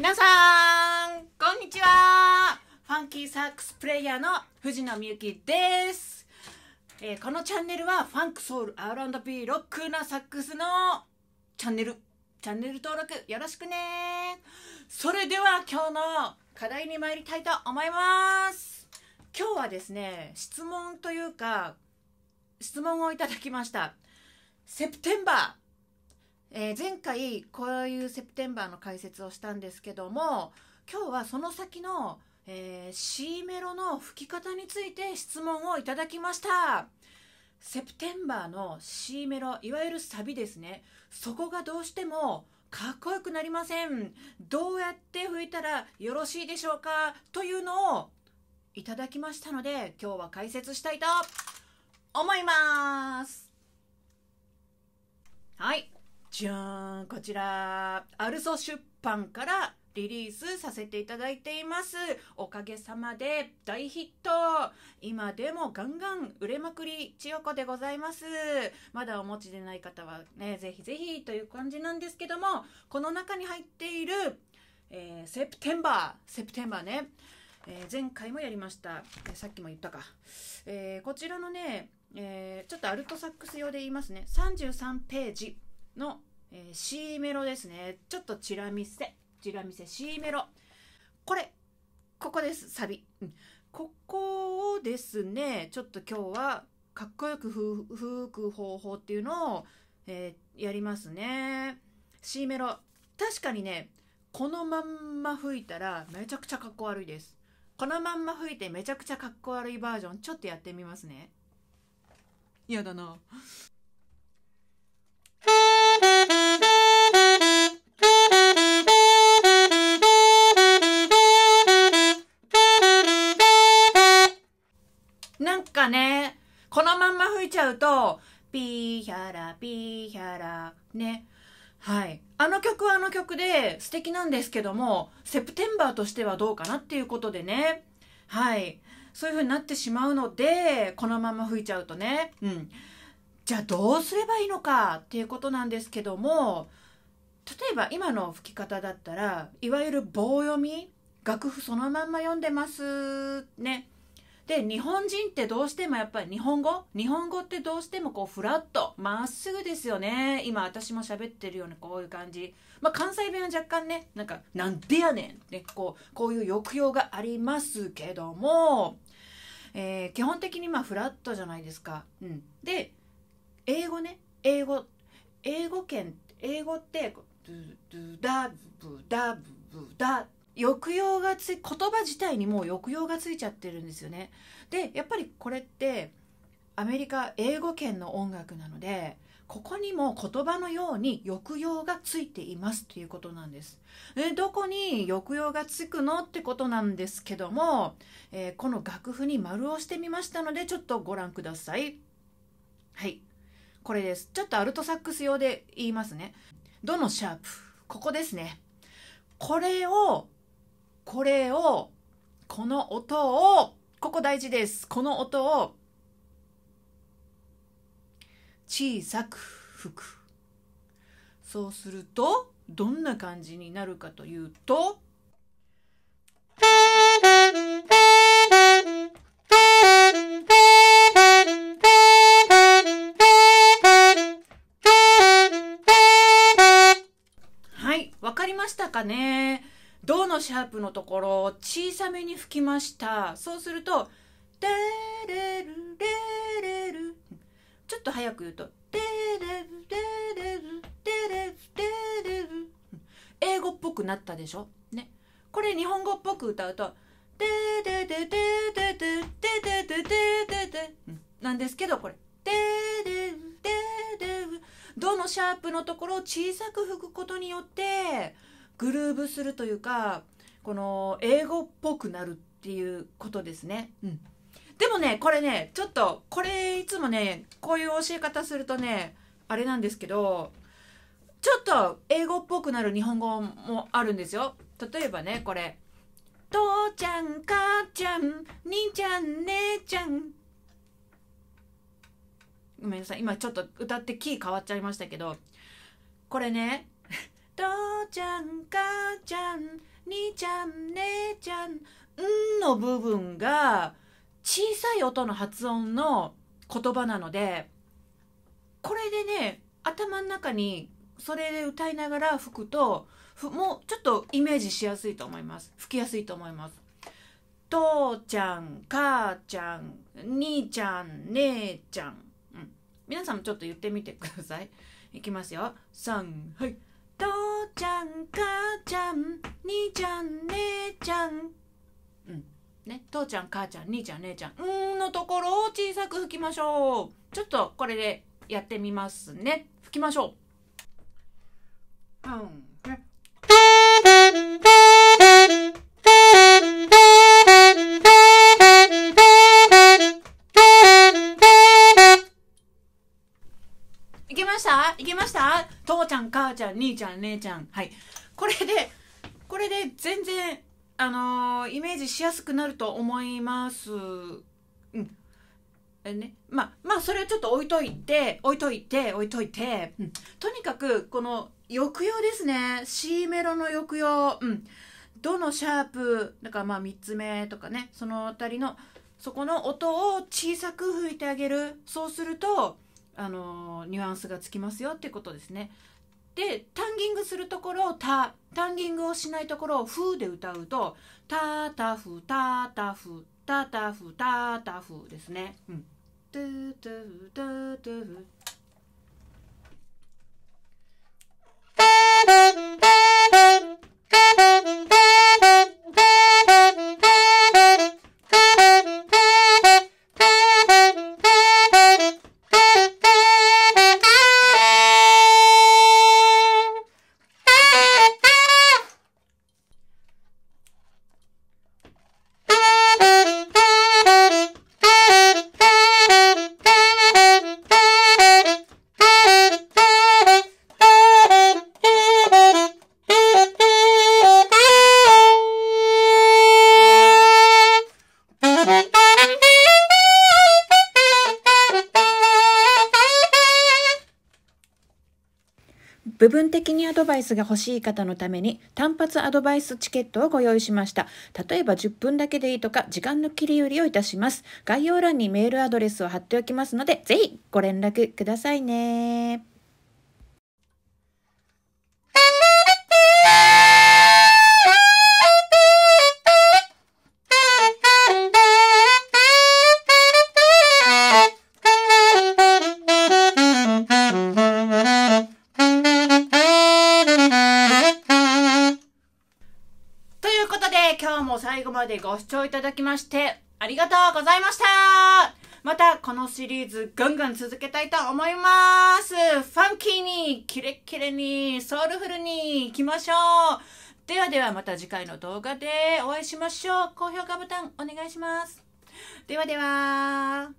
なさんこんにちはファンキーサックスプレイヤーの藤野美幸です、えー、このチャンネルはファンクソウル R&B ロックなサックスのチャンネルチャンネル登録よろしくねそれでは今日の課題に参りたいと思います今日はですね質問というか質問をいただきましたセプテンバー、えー、前回こういうセプテンバーの解説をしたんですけども今日はその先の、えー、C メロの吹き方について質問をいただきましたセプテンバーの C メロいわゆるサビですねそこがどうしてもかっこよくなりませんどうやって吹いたらよろしいでしょうかというのをいただきましたので、今日は解説したいと思います。はい。じゃーん、こちら、アルソ出版からリリースさせていただいています。おかげさまで大ヒット。今でもガンガン売れまくり、千代子でございます。まだお持ちでない方はね、ぜひぜひという感じなんですけども、この中に入っている、えー、セプテンバー、セプテンバーね。えー、前回もやりました、えさっきも言ったか、えー、こちらのね、えー、ちょっとアルトサックス用で言いますね33ページの、え C メロですねちょっとチラ見せチラ見せ C メロこれここですサビ、うん、ここをですねちょっと今日はかっこよく吹く方法っていうのを、えやりますね C メロ確かにねこのまんま吹いたらめちゃくちゃかっこ悪いですこのまんま吹いてめちゃくちゃかっこ悪いバージョンちょっとやってみますね嫌だななんかねこのまんま吹いちゃうとピーヒャラピーヒャラねはいあの曲はあの曲で素敵なんですけどもセプテンバーとしてはどうかなっていうことでねはいそういう風になってしまうのでこのまま吹いちゃうとねうんじゃあどうすればいいのかっていうことなんですけども例えば今の吹き方だったらいわゆる棒読み楽譜そのまんま読んでますねで日本人ってどうしてもやっぱり日本語日本語ってどうしてもこうフラットまっすぐですよね今私も喋ってるようにこういう感じ、まあ、関西弁は若干ねなんか「なんでやねん」ねこうこういう抑揚がありますけども、えー、基本的にまあフラットじゃないですか、うん、で英語ね英語英語圏英語って「ドゥドゥダブダブダ」抑揚がつ言葉自体にもう抑揚がついちゃってるんですよね。でやっぱりこれってアメリカ英語圏の音楽なのでここにも言葉のように抑揚がついていますということなんです。でどこに抑揚がつくのってことなんですけども、えー、この楽譜に丸をしてみましたのでちょっとご覧ください。はい。これです。ちょっとアルトサックス用で言いますね。どのシャープここですね。これをこれを、この音を、ここ大事です。この音を、小さく吹く。そうすると、どんな感じになるかというと、はい、わかりましたかねドのシャープのところを小さめに吹きましたそうすると「テレルレレル」ちょっと早く言うと「テレルレレルテレルテレル」英語っぽくなったでしょねこれ日本語っぽく歌うと「テテテテテテテテテテテ」なんですけどこれ「テレルテレル」ドのシャープのところを小さく吹くことによって「グルーブするというかこの英語っぽくなるっていうことですね。うんでもね、これね、ちょっと、これいつもね、こういう教え方するとね、あれなんですけど、ちょっと英語っぽくなる日本語もあるんですよ。例えばね、これ。父ちゃん、母ちゃん、兄ちゃん、姉ちゃん。ごめんなさい、今ちょっと歌ってキー変わっちゃいましたけど、これね、ちゃん姉ちゃんんの部分が小さい音の発音の言葉なのでこれでね頭の中にそれで歌いながら吹くともうちょっとイメージしやすいと思います吹きやすいと思います父ちゃん母ちゃん兄ちゃん姉ちゃん、うん、皆さんもちょっと言ってみてくださいいきますよ3はい父ちゃん母ちゃん兄ちゃん姉ちゃんうんね父ちゃん母ちゃん兄ちゃん姉ちゃんうんのところを小さく吹きましょうちょっとこれでやってみますね吹きましょううん兄ちゃん姉ちゃんはいこれでこれで全然あのー、イメージしやすくなると思いますうんね、まあまあそれはちょっと置いといて置いといて置いといて、うん、とにかくこの抑揚ですね C メロの抑揚、うん、どのシャープだからまあ3つ目とかねその辺りのそこの音を小さく吹いてあげるそうするとあのニュアンスがつきますよってことですねでタンギングするところをタタンギングをしないところをフーで歌うとタタフタタフタタフタタフですね。うん、部分的にアドバイスが欲しい方のために単発アドバイスチケットをご用意しました。例えば10分だけでいいとか時間の切り売りをいたします。概要欄にメールアドレスを貼っておきますので、ぜひご連絡くださいね。最後までご視聴いただきまして、ありがとうございましたまたこのシリーズガンガン続けたいと思いますファンキーに、キレッキレに、ソウルフルに行きましょうではではまた次回の動画でお会いしましょう高評価ボタンお願いしますではでは